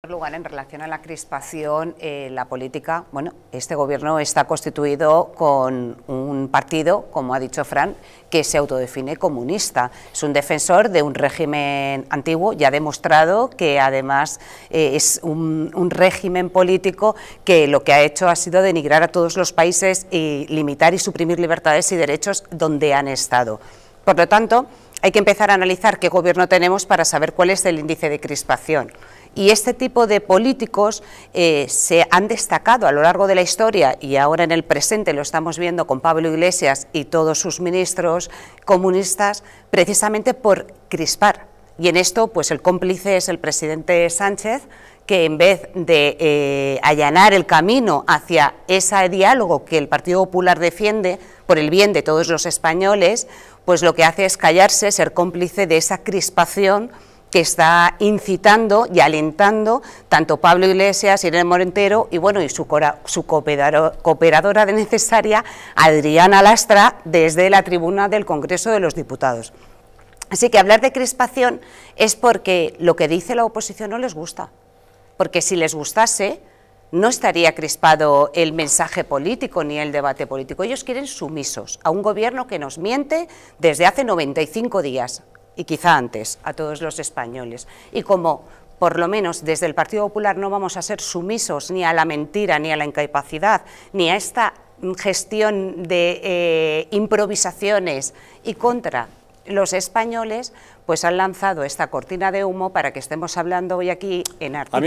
En primer lugar, en relación a la crispación, eh, la política, bueno, este gobierno está constituido con un partido, como ha dicho Fran, que se autodefine comunista. Es un defensor de un régimen antiguo, y ha demostrado que además eh, es un, régimen político que lo que ha hecho ha sido denigrar a todos los países y limitar y suprimir libertades y derechos donde han estado. Por lo tanto, hay que empezar a analizar qué gobierno tenemos para saber cuál es el índice de crispación. Y este tipo de políticos eh, se han destacado a lo largo de la historia y ahora en el presente lo estamos viendo con Pablo Iglesias y todos sus ministros comunistas precisamente por crispar y en esto, pues el cómplice es el presidente Sánchez, que en vez de eh, allanar el camino hacia ese diálogo que el Partido Popular defiende por el bien de todos los españoles, pues lo que hace es callarse, ser cómplice de esa crispación que está incitando y alentando tanto Pablo Iglesias, Irene Morentero y bueno y su, cooperadora de necesaria, Adriana Lastra, desde la tribuna del Congreso de los Diputados. Así que hablar de crispación es porque lo que dice la oposición no les gusta. Porque si les gustase, no estaría crispado el mensaje político ni el debate político. Ellos quieren sumisos a un gobierno que nos miente desde hace 95 días y quizá antes a todos los españoles. Y como por lo menos desde el Partido Popular no vamos a ser sumisos ni a la mentira, ni a la incapacidad, ni a esta gestión de eh, improvisaciones y contra los españoles pues han lanzado esta cortina de humo para que estemos hablando hoy aquí en Arte.